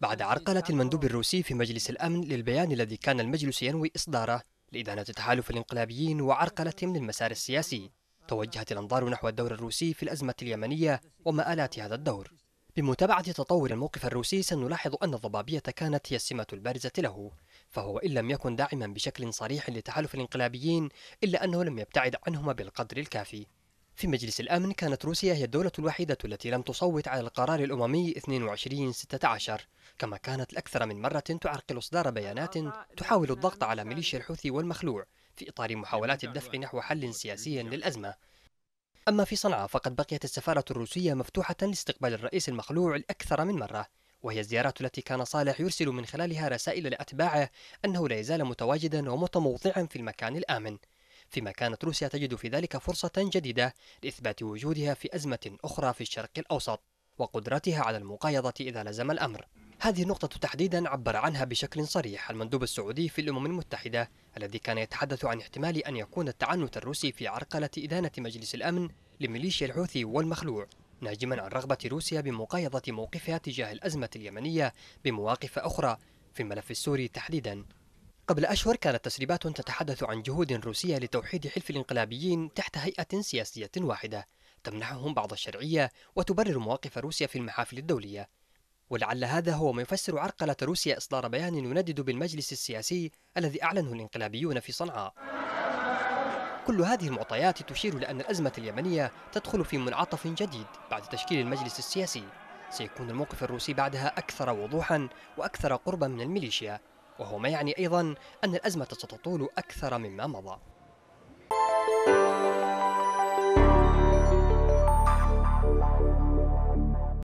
بعد عرقلة المندوب الروسي في مجلس الأمن للبيان الذي كان المجلس ينوي إصداره لإدانة تحالف الانقلابيين وعرقلة من المسار السياسي توجهت الأنظار نحو الدور الروسي في الأزمة اليمنية ومآلات هذا الدور بمتابعة تطور الموقف الروسي سنلاحظ أن الضبابية كانت هي السمة البارزة له فهو إن لم يكن داعما بشكل صريح لتحالف الانقلابيين إلا أنه لم يبتعد عنهما بالقدر الكافي في مجلس الأمن كانت روسيا هي الدولة الوحيدة التي لم تصوت على القرار الأممي 2216 كما كانت الأكثر من مرة تعرقل إصدار بيانات تحاول الضغط على ميليشيا الحوثي والمخلوع في إطار محاولات الدفع نحو حل سياسي للأزمة أما في صنعاء فقد بقيت السفارة الروسية مفتوحة لاستقبال الرئيس المخلوع الأكثر من مرة وهي الزيارات التي كان صالح يرسل من خلالها رسائل لأتباعه أنه لا يزال متواجدا ومتموضعا في المكان الآمن فيما كانت روسيا تجد في ذلك فرصة جديدة لإثبات وجودها في أزمة أخرى في الشرق الأوسط وقدرتها على المقايضة إذا لزم الأمر هذه النقطة تحديدا عبر عنها بشكل صريح المندوب السعودي في الأمم المتحدة الذي كان يتحدث عن احتمال أن يكون التعنت الروسي في عرقلة إدانة مجلس الأمن لميليشيا الحوثي والمخلوع ناجما عن رغبة روسيا بمقايضة موقفها تجاه الأزمة اليمنية بمواقف أخرى في الملف السوري تحديدا قبل أشهر كانت تسريبات تتحدث عن جهود روسية لتوحيد حلف الانقلابيين تحت هيئة سياسية واحدة تمنحهم بعض الشرعية وتبرر مواقف روسيا في المحافل الدولية ولعل هذا هو ما يفسر عرقلة روسيا إصدار بيان يندد بالمجلس السياسي الذي أعلنه الانقلابيون في صنعاء كل هذه المعطيات تشير لأن الأزمة اليمنية تدخل في منعطف جديد بعد تشكيل المجلس السياسي سيكون الموقف الروسي بعدها أكثر وضوحا وأكثر قربا من الميليشيا وهو ما يعني أيضا أن الأزمة ستطول أكثر مما مضى